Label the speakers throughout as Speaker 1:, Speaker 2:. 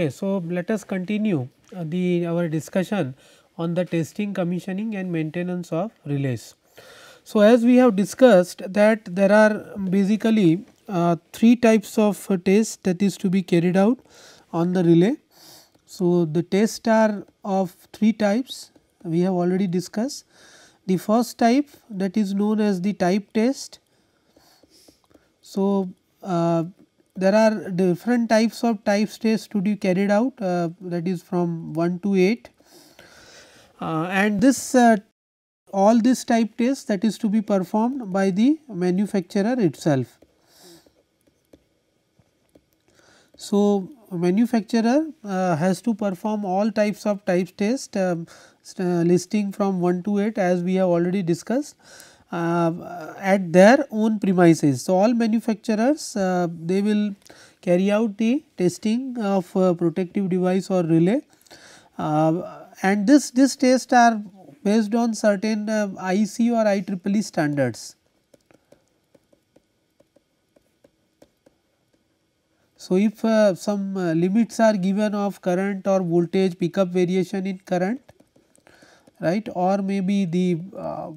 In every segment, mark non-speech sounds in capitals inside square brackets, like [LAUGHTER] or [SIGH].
Speaker 1: Okay, so let us continue uh, the our discussion on the testing, commissioning and maintenance of relays. So, as we have discussed that there are basically uh, three types of tests that is to be carried out on the relay. So, the tests are of three types we have already discussed. The first type that is known as the type test. So, uh, there are different types of type stress to be carried out uh, that is from 1 to 8 uh, and this uh, all this type test that is to be performed by the manufacturer itself. So, manufacturer uh, has to perform all types of type test um, listing from 1 to 8 as we have already discussed uh, at their own premises. So, all manufacturers uh, they will carry out the testing of uh, protective device or relay and this, this test are based on certain IEC or IEEE standards. So, if uh, some uh, limits are given of current or voltage pickup variation in current right or maybe the uh,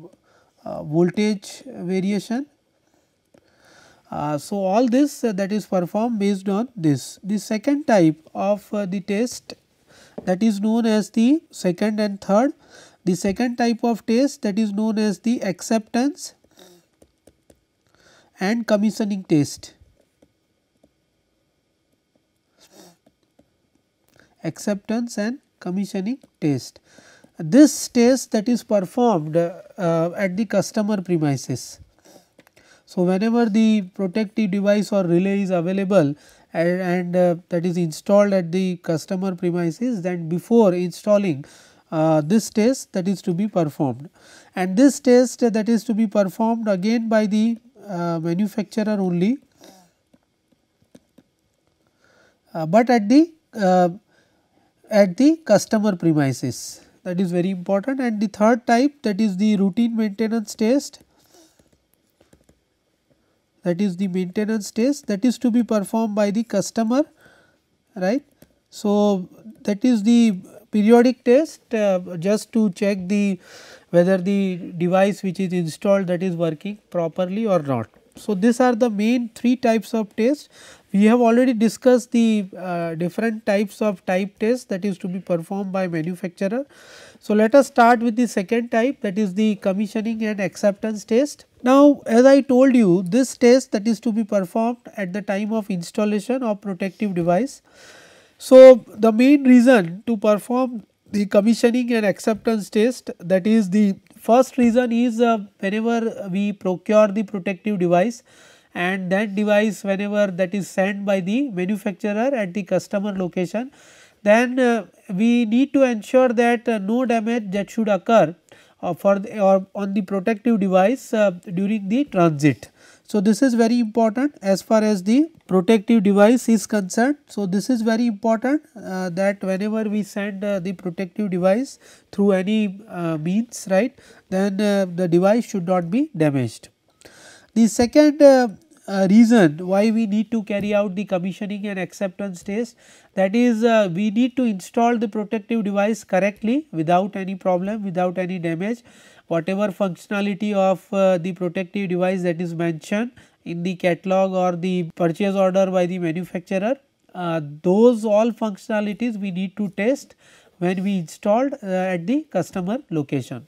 Speaker 1: uh, voltage variation. Uh, so, all this uh, that is performed based on this. The second type of the test that is known as the second and third. The second type of test that is known as the acceptance and commissioning test. Acceptance and commissioning test this test that is performed uh, at the customer premises. So, whenever the protective device or relay is available and, and uh, that is installed at the customer premises then before installing uh, this test that is to be performed and this test that is to be performed again by the uh, manufacturer only uh, but at the uh, at the customer premises that is very important and the third type that is the routine maintenance test that is the maintenance test that is to be performed by the customer right. So, that is the periodic test uh, just to check the whether the device which is installed that is working properly or not. So, these are the main three types of test. We have already discussed the uh, different types of type test that is to be performed by manufacturer. So, let us start with the second type that is the commissioning and acceptance test. Now, as I told you this test that is to be performed at the time of installation of protective device. So, the main reason to perform the commissioning and acceptance test that is the First reason is uh, whenever we procure the protective device and that device whenever that is sent by the manufacturer at the customer location, then uh, we need to ensure that uh, no damage that should occur uh, for the, or on the protective device uh, during the transit. So this is very important as far as the protective device is concerned. So this is very important uh, that whenever we send uh, the protective device through any uh, means, right, then uh, the device should not be damaged. The second uh, uh, reason why we need to carry out the commissioning and acceptance test that is uh, we need to install the protective device correctly without any problem without any damage whatever functionality of uh, the protective device that is mentioned in the catalog or the purchase order by the manufacturer uh, those all functionalities we need to test when we installed uh, at the customer location.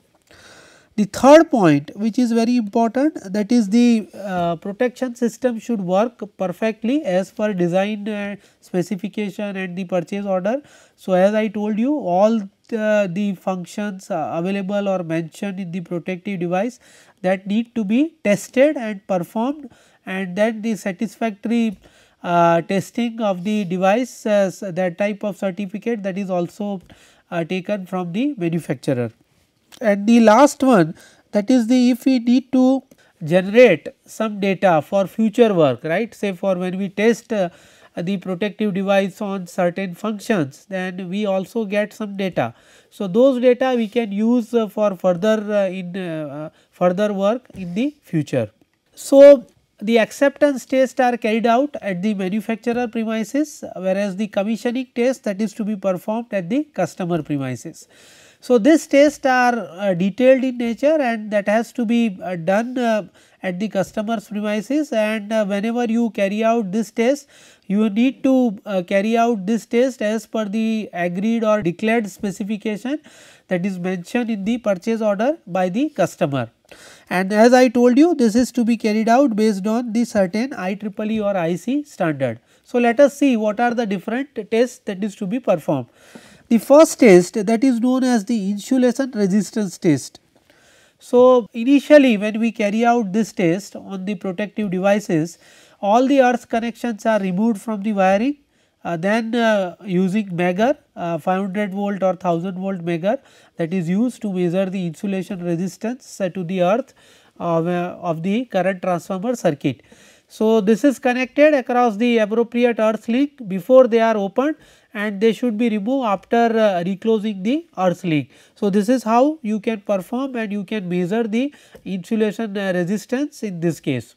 Speaker 1: The third point which is very important that is the uh, protection system should work perfectly as per design uh, specification and the purchase order. So, as I told you all the, the functions available or mentioned in the protective device that need to be tested and performed and then the satisfactory uh, testing of the device uh, that type of certificate that is also uh, taken from the manufacturer. And the last one that is the if we need to generate some data for future work right say for when we test uh, the protective device on certain functions then we also get some data. So, those data we can use uh, for further uh, in uh, further work in the future. So, the acceptance tests are carried out at the manufacturer premises whereas the commissioning test that is to be performed at the customer premises. So, these tests are uh, detailed in nature and that has to be uh, done uh, at the customer's premises and uh, whenever you carry out this test, you need to uh, carry out this test as per the agreed or declared specification that is mentioned in the purchase order by the customer. And as I told you, this is to be carried out based on the certain IEEE or IC standard. So, let us see what are the different tests that is to be performed. The first test that is known as the insulation resistance test. So, initially when we carry out this test on the protective devices, all the earth connections are removed from the wiring. Uh, then uh, using megger, uh, 500 volt or 1000 volt megger that is used to measure the insulation resistance uh, to the earth uh, of the current transformer circuit. So, this is connected across the appropriate earth link before they are opened and they should be removed after uh, reclosing the earth leak. So, this is how you can perform and you can measure the insulation uh, resistance in this case.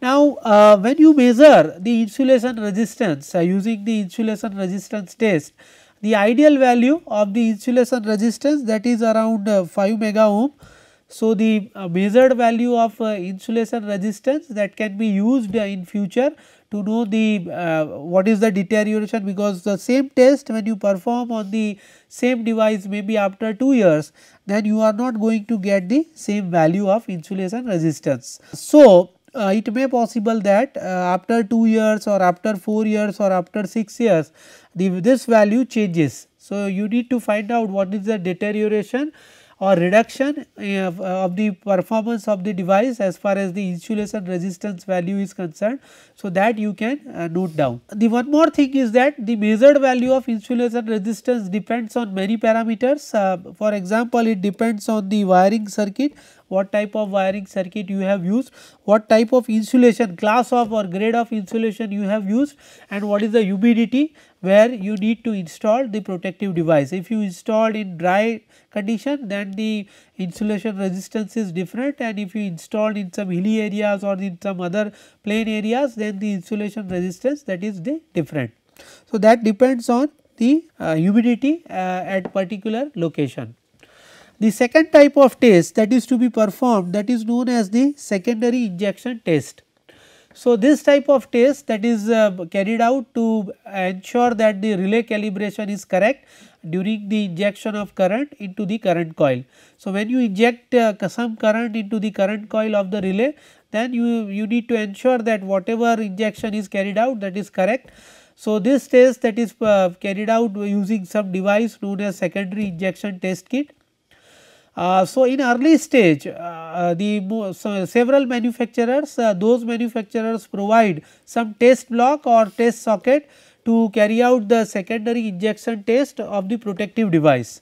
Speaker 1: Now, uh, when you measure the insulation resistance uh, using the insulation resistance test, the ideal value of the insulation resistance that is around uh, 5 mega ohm. So, the uh, measured value of insulation resistance that can be used in future to know the uh, what is the deterioration because the same test when you perform on the same device maybe after 2 years then you are not going to get the same value of insulation resistance. So, uh, it may possible that uh, after 2 years or after 4 years or after 6 years the, this value changes. So, you need to find out what is the deterioration or reduction uh, uh, of the performance of the device as far as the insulation resistance value is concerned. So, that you can uh, note down. The one more thing is that the measured value of insulation resistance depends on many parameters. Uh, for example, it depends on the wiring circuit what type of wiring circuit you have used, what type of insulation class of or grade of insulation you have used and what is the humidity where you need to install the protective device. If you installed in dry condition then the insulation resistance is different and if you installed in some hilly areas or in some other plain areas then the insulation resistance that is the different. So, that depends on the uh, humidity uh, at particular location. The second type of test that is to be performed that is known as the secondary injection test. So, this type of test that is uh, carried out to ensure that the relay calibration is correct during the injection of current into the current coil. So, when you inject uh, some current into the current coil of the relay then you, you need to ensure that whatever injection is carried out that is correct. So, this test that is uh, carried out using some device known as secondary injection test kit uh, so, in early stage uh, uh the so several manufacturers uh, those manufacturers provide some test block or test socket to carry out the secondary injection test of the protective device.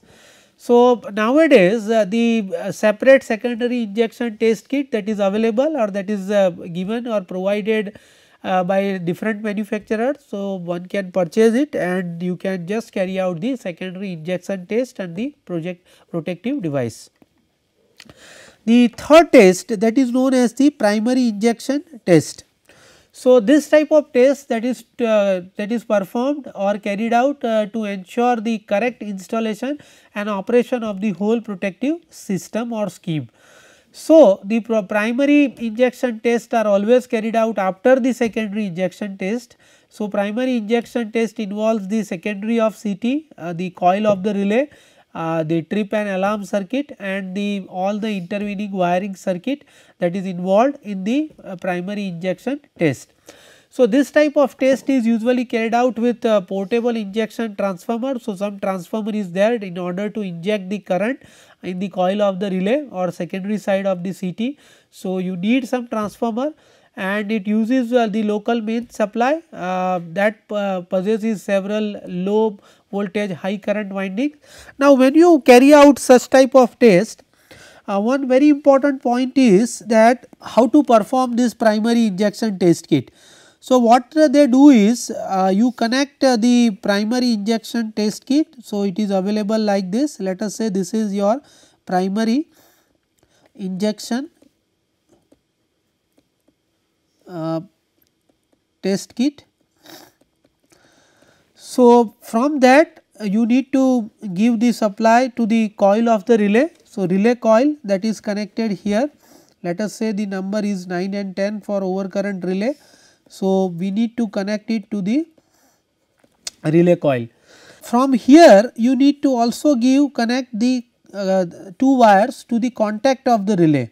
Speaker 1: So, nowadays uh, the separate secondary injection test kit that is available or that is given or provided uh, by different manufacturers. So, one can purchase it and you can just carry out the secondary injection test and the project protective device. The third test that is known as the primary injection test. So, this type of test that is uh, that is performed or carried out uh, to ensure the correct installation and operation of the whole protective system or scheme. So, the primary injection tests are always carried out after the secondary injection test. So, primary injection test involves the secondary of CT, uh, the coil of the relay, uh, the trip and alarm circuit and the all the intervening wiring circuit that is involved in the uh, primary injection test. So, this type of test is usually carried out with uh, portable injection transformer. So, some transformer is there in order to inject the current in the coil of the relay or secondary side of the CT. So, you need some transformer and it uses uh, the local main supply uh, that uh, possesses several low voltage high current windings. Now, when you carry out such type of test, uh, one very important point is that how to perform this primary injection test kit. So, what they do is uh, you connect uh, the primary injection test kit. So, it is available like this let us say this is your primary injection uh, test kit. So, from that uh, you need to give the supply to the coil of the relay. So, relay coil that is connected here let us say the number is 9 and 10 for overcurrent relay so, we need to connect it to the relay coil. From here you need to also give connect the uh, two wires to the contact of the relay.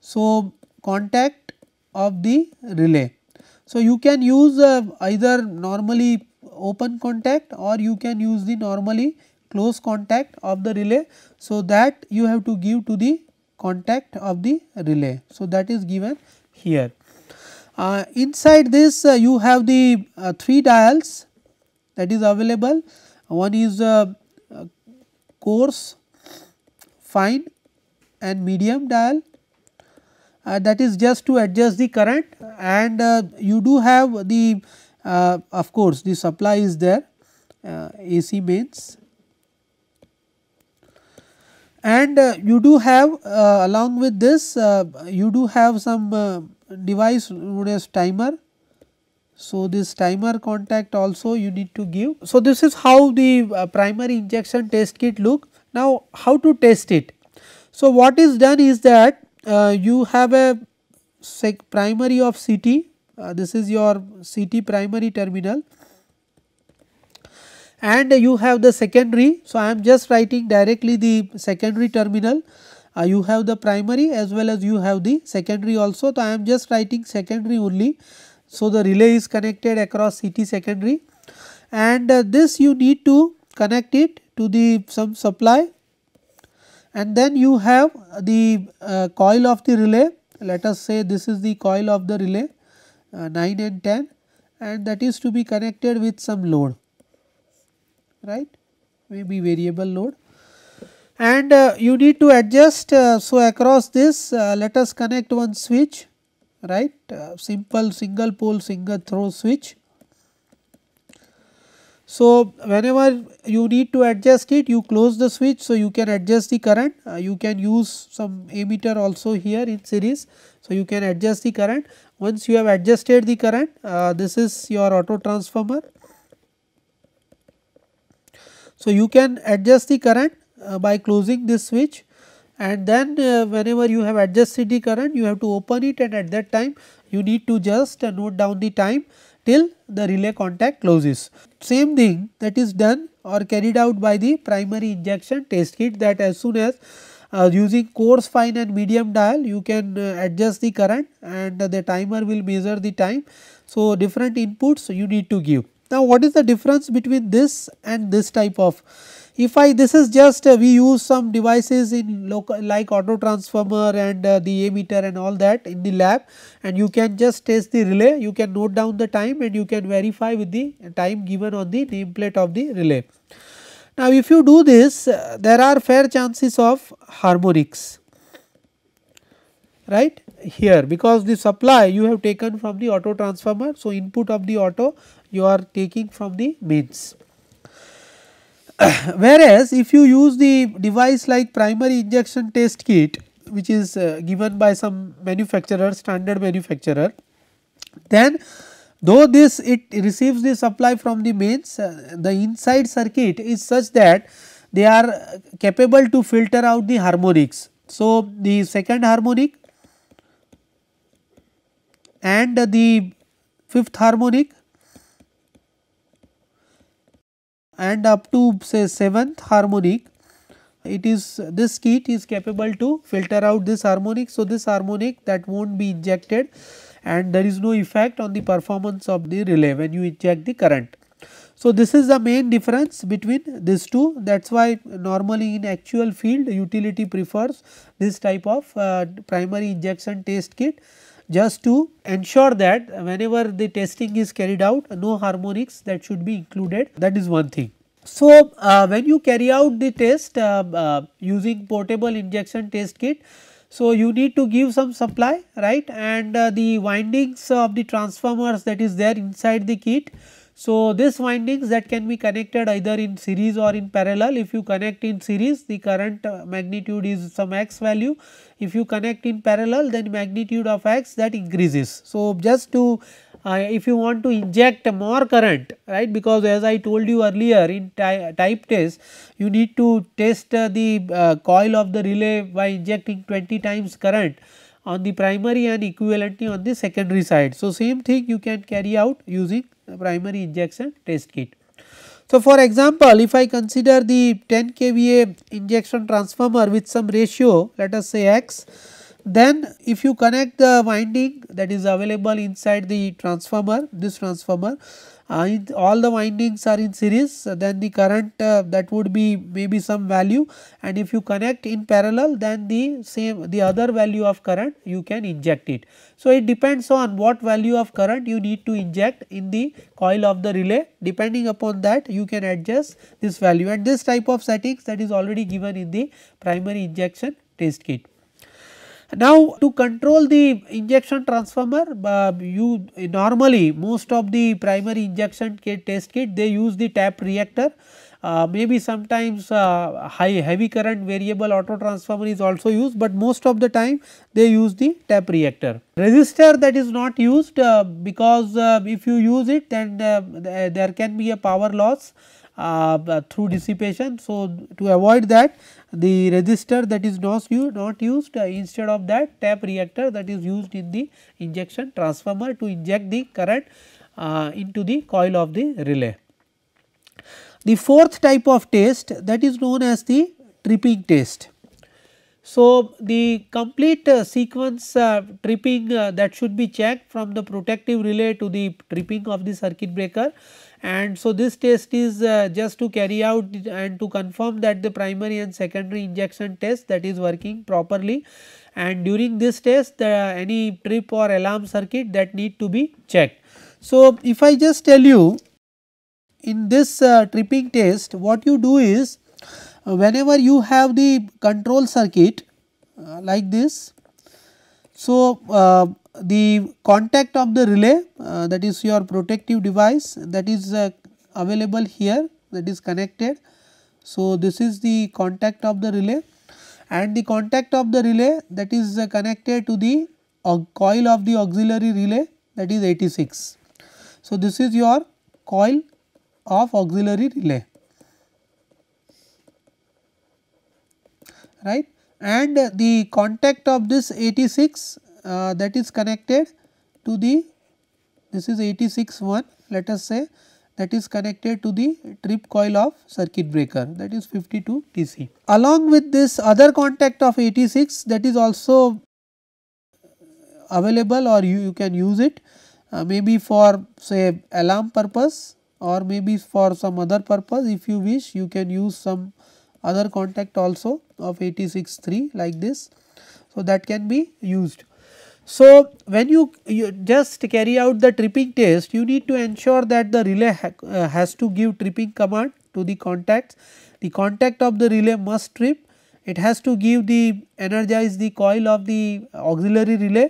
Speaker 1: So, contact of the relay. So, you can use uh, either normally open contact or you can use the normally close contact of the relay. So, that you have to give to the contact of the relay. So, that is given here. Uh, inside this uh, you have the uh, 3 dials that is available one is coarse, fine and medium dial uh, that is just to adjust the current and uh, you do have the uh, of course the supply is there AC mains and you do have along with this you do have some device known as timer. So, this timer contact also you need to give. So, this is how the uh, primary injection test kit look. Now, how to test it? So, what is done is that uh, you have a primary of CT, uh, this is your CT primary terminal and you have the secondary. So, I am just writing directly the secondary terminal uh, you have the primary as well as you have the secondary also. So, I am just writing secondary only. So, the relay is connected across CT secondary and uh, this you need to connect it to the some supply and then you have the uh, coil of the relay. Let us say this is the coil of the relay uh, 9 and 10 and that is to be connected with some load right maybe variable load and uh, you need to adjust. Uh, so, across this uh, let us connect one switch right uh, simple single pole single throw switch. So, whenever you need to adjust it you close the switch. So, you can adjust the current uh, you can use some ammeter also here in series. So, you can adjust the current once you have adjusted the current uh, this is your auto transformer. So, you can adjust the current uh, by closing this switch and then uh, whenever you have adjusted the current you have to open it and at that time you need to just uh, note down the time till the relay contact closes. Same thing that is done or carried out by the primary injection test kit that as soon as uh, using coarse fine and medium dial you can uh, adjust the current and uh, the timer will measure the time. So, different inputs you need to give. Now, what is the difference between this and this type of if I this is just uh, we use some devices in local like auto transformer and uh, the ammeter and all that in the lab and you can just test the relay you can note down the time and you can verify with the time given on the nameplate of the relay. Now if you do this uh, there are fair chances of harmonics right here because the supply you have taken from the auto transformer so input of the auto you are taking from the mains. [COUGHS] Whereas, if you use the device like primary injection test kit which is uh, given by some manufacturer standard manufacturer then though this it receives the supply from the mains uh, the inside circuit is such that they are capable to filter out the harmonics. So, the second harmonic and the fifth harmonic and up to say 7th harmonic it is this kit is capable to filter out this harmonic. So, this harmonic that won't be injected and there is no effect on the performance of the relay when you inject the current. So, this is the main difference between these two that is why normally in actual field utility prefers this type of uh, primary injection test kit just to ensure that whenever the testing is carried out no harmonics that should be included that is one thing. So, uh, when you carry out the test uh, uh, using portable injection test kit, so you need to give some supply right and uh, the windings of the transformers that is there inside the kit so, this windings that can be connected either in series or in parallel. If you connect in series the current uh, magnitude is some x value. If you connect in parallel then magnitude of x that increases. So, just to uh, if you want to inject more current right because as I told you earlier in ty type test you need to test uh, the uh, coil of the relay by injecting 20 times current on the primary and equivalently on the secondary side. So, same thing you can carry out using primary injection test kit. So, for example, if I consider the 10 kVA injection transformer with some ratio let us say x, then if you connect the winding that is available inside the transformer, this transformer uh, all the windings are in series then the current uh, that would be maybe some value and if you connect in parallel then the same the other value of current you can inject it. So, it depends on what value of current you need to inject in the coil of the relay depending upon that you can adjust this value and this type of settings that is already given in the primary injection test kit. Now to control the injection transformer uh, you normally most of the primary injection kit test kit they use the tap reactor uh, maybe sometimes uh, high heavy current variable auto transformer is also used, but most of the time they use the tap reactor. Resistor that is not used uh, because uh, if you use it then uh, there can be a power loss uh, through dissipation. So, to avoid that the resistor that is not used, not used uh, instead of that tap reactor that is used in the injection transformer to inject the current uh, into the coil of the relay. The fourth type of test that is known as the tripping test. So, the complete uh, sequence uh, tripping uh, that should be checked from the protective relay to the tripping of the circuit breaker and so this test is uh, just to carry out and to confirm that the primary and secondary injection test that is working properly and during this test the, any trip or alarm circuit that need to be checked. So, if I just tell you in this uh, tripping test what you do is uh, whenever you have the control circuit uh, like this. So, uh, the contact of the relay uh, that is your protective device that is uh, available here that is connected. So, this is the contact of the relay and the contact of the relay that is uh, connected to the coil of the auxiliary relay that is 86. So, this is your coil of auxiliary relay right and the contact of this 86 uh, that is connected to the this is 86 one let us say that is connected to the trip coil of circuit breaker that is 52 TC. Along with this other contact of 86 that is also available or you, you can use it uh, maybe for say alarm purpose or maybe for some other purpose if you wish you can use some other contact also of 86 3 like this. So, that can be used. So, when you, you just carry out the tripping test, you need to ensure that the relay ha uh, has to give tripping command to the contacts. The contact of the relay must trip. It has to give the energize the coil of the auxiliary relay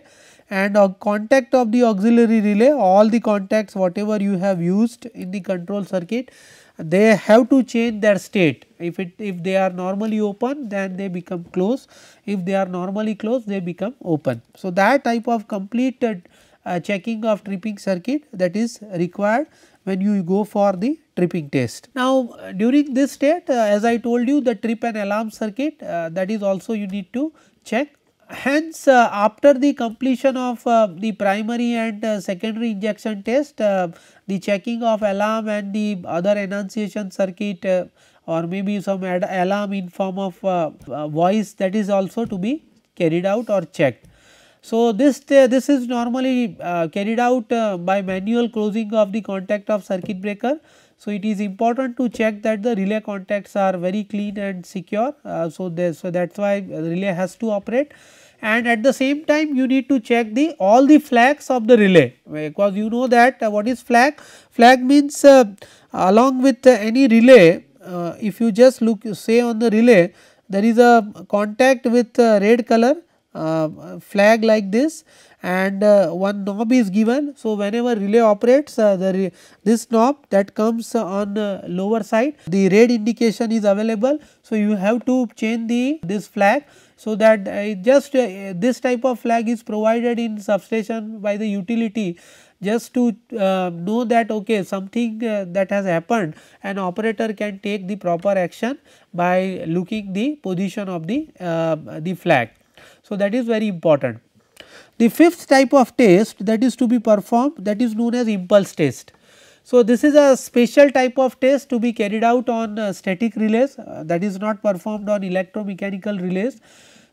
Speaker 1: and a contact of the auxiliary relay all the contacts whatever you have used in the control circuit they have to change their state if it if they are normally open then they become closed if they are normally closed they become open. So, that type of completed uh, checking of tripping circuit that is required when you go for the tripping test. Now, during this state uh, as I told you the trip and alarm circuit uh, that is also you need to check hence uh, after the completion of uh, the primary and uh, secondary injection test, uh, the checking of alarm and the other enunciation circuit uh, or maybe some alarm in form of uh, voice that is also to be carried out or checked. So, this, this is normally carried out by manual closing of the contact of circuit breaker so, it is important to check that the relay contacts are very clean and secure. Uh, so, there, so that is why the relay has to operate and at the same time you need to check the all the flags of the relay because you know that uh, what is flag? Flag means uh, along with uh, any relay uh, if you just look say on the relay there is a contact with uh, red color uh, flag like this and uh, one knob is given. So, whenever relay operates uh, the this knob that comes on lower side the red indication is available. So, you have to change the this flag. So, that just this type of flag is provided in substation by the utility just to uh, know that okay something uh, that has happened an operator can take the proper action by looking the position of the uh, the flag so, that is very important. The fifth type of test that is to be performed that is known as impulse test. So, this is a special type of test to be carried out on uh, static relays uh, that is not performed on electromechanical relays.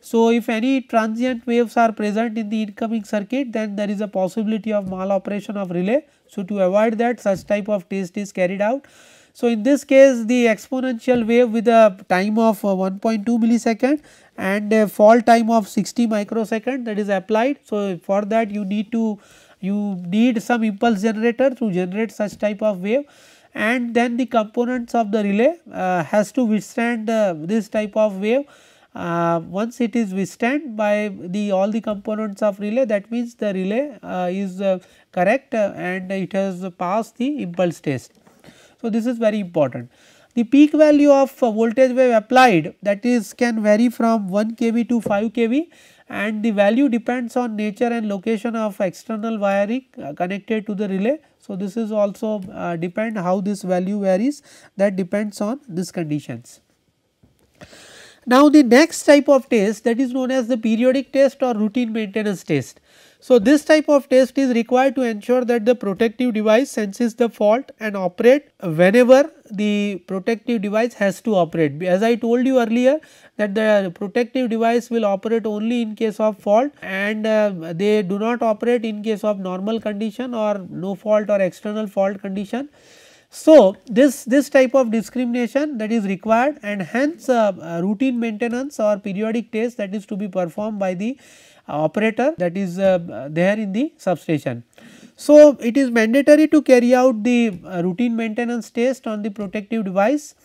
Speaker 1: So, if any transient waves are present in the incoming circuit then there is a possibility of maloperation of relay. So, to avoid that such type of test is carried out. So, in this case the exponential wave with a time of uh, 1.2 millisecond and a fall time of 60 microsecond that is applied. So, for that you need to you need some impulse generator to generate such type of wave and then the components of the relay uh, has to withstand uh, this type of wave. Uh, once it is withstand by the all the components of relay that means the relay uh, is uh, correct uh, and it has passed the impulse test. So, this is very important. The peak value of voltage wave applied that is can vary from 1 kV to 5 kV and the value depends on nature and location of external wiring uh, connected to the relay. So, this is also uh, depend how this value varies that depends on these conditions. Now, the next type of test that is known as the periodic test or routine maintenance test. So, this type of test is required to ensure that the protective device senses the fault and operate whenever the protective device has to operate. As I told you earlier that the protective device will operate only in case of fault and uh, they do not operate in case of normal condition or no fault or external fault condition. So, this, this type of discrimination that is required and hence uh, uh routine maintenance or periodic test that is to be performed by the operator that is uh, there in the substation. So, it is mandatory to carry out the uh, routine maintenance test on the protective device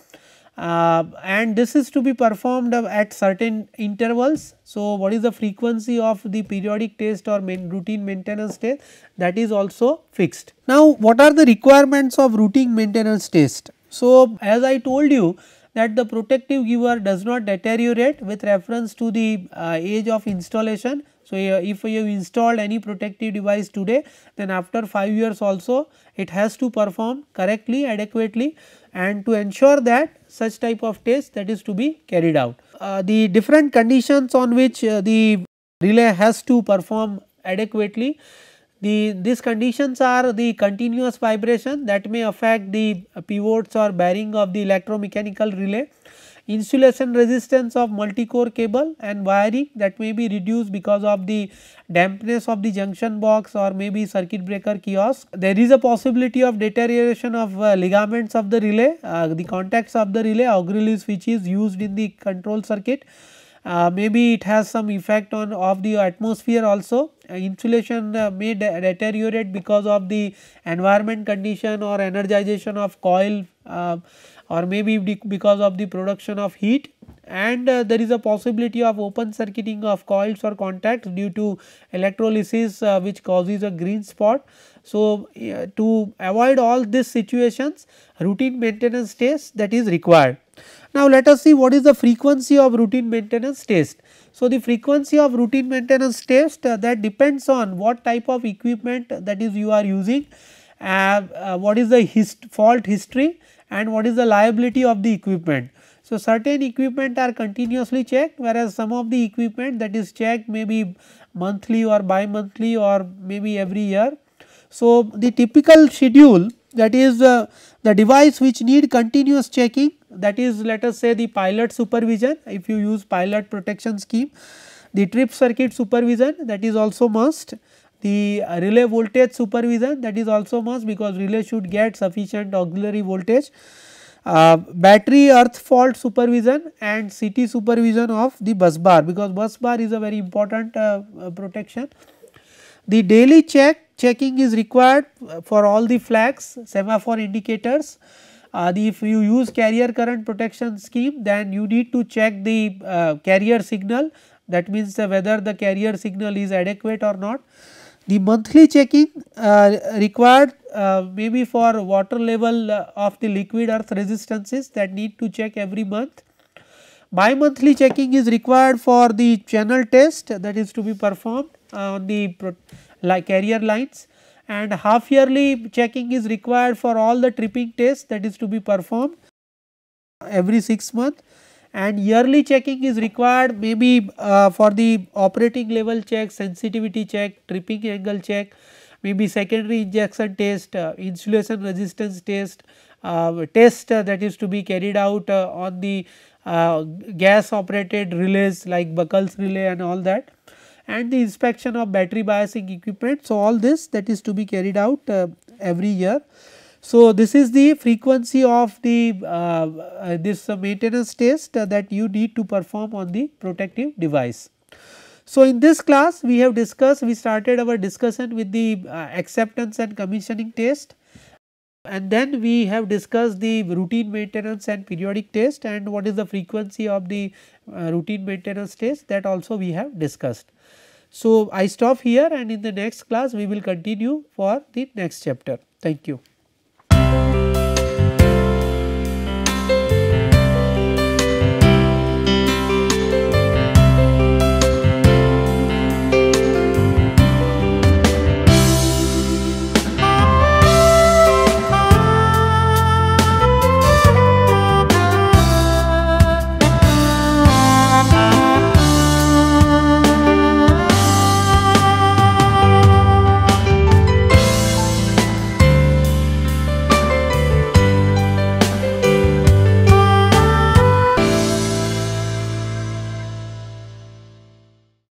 Speaker 1: uh, and this is to be performed uh, at certain intervals. So, what is the frequency of the periodic test or main routine maintenance test that is also fixed. Now, what are the requirements of routine maintenance test? So, as I told you that the protective giver does not deteriorate with reference to the uh, age of installation. So, uh, if you installed any protective device today then after 5 years also it has to perform correctly adequately and to ensure that such type of test that is to be carried out. Uh, the different conditions on which uh, the relay has to perform adequately the, these conditions are the continuous vibration that may affect the pivots or bearing of the electromechanical relay, insulation resistance of multi-core cable and wiring that may be reduced because of the dampness of the junction box or maybe circuit breaker kiosk. There is a possibility of deterioration of uh, ligaments of the relay, uh, the contacts of the relay auxiliary which is used in the control circuit uh, maybe it has some effect on of the atmosphere also uh, insulation uh, may de deteriorate because of the environment condition or energization of coil uh, or maybe because of the production of heat and uh, there is a possibility of open circuiting of coils or contacts due to electrolysis which causes a green spot. So, to avoid all these situations routine maintenance test that is required. Now, let us see what is the frequency of routine maintenance test. So, the frequency of routine maintenance test uh, that depends on what type of equipment that is you are using, uh, uh, what is the hist fault history and what is the liability of the equipment. So, certain equipment are continuously checked whereas some of the equipment that is checked may be monthly or bi-monthly or maybe every year. So, the typical schedule that is uh, the device which need continuous checking that is let us say the pilot supervision if you use pilot protection scheme. The trip circuit supervision that is also must. The relay voltage supervision that is also must because relay should get sufficient auxiliary voltage. Uh, battery earth fault supervision and CT supervision of the bus bar because bus bar is a very important uh, uh, protection. The daily check checking is required for all the flags, semaphore indicators uh, the, if you use carrier current protection scheme then you need to check the uh, carrier signal that means uh, whether the carrier signal is adequate or not. The monthly checking uh, required uh, maybe for water level uh, of the liquid earth resistances that need to check every month. Bi-monthly checking is required for the channel test that is to be performed on the like carrier lines and half yearly checking is required for all the tripping tests that is to be performed every 6 months and yearly checking is required maybe uh, for the operating level check, sensitivity check, tripping angle check, maybe secondary injection test, uh, insulation resistance test, uh, test uh, that is to be carried out uh, on the uh, gas operated relays like Buckles relay and all that and the inspection of battery biasing equipment. So, all this that is to be carried out uh, every year. So, this is the frequency of the uh, uh this maintenance test uh, that you need to perform on the protective device. So, in this class we have discussed we started our discussion with the uh, acceptance and commissioning test and then we have discussed the routine maintenance and periodic test and what is the frequency of the uh, routine maintenance test that also we have discussed. So, I stop here and in the next class we will continue for the next chapter. Thank you.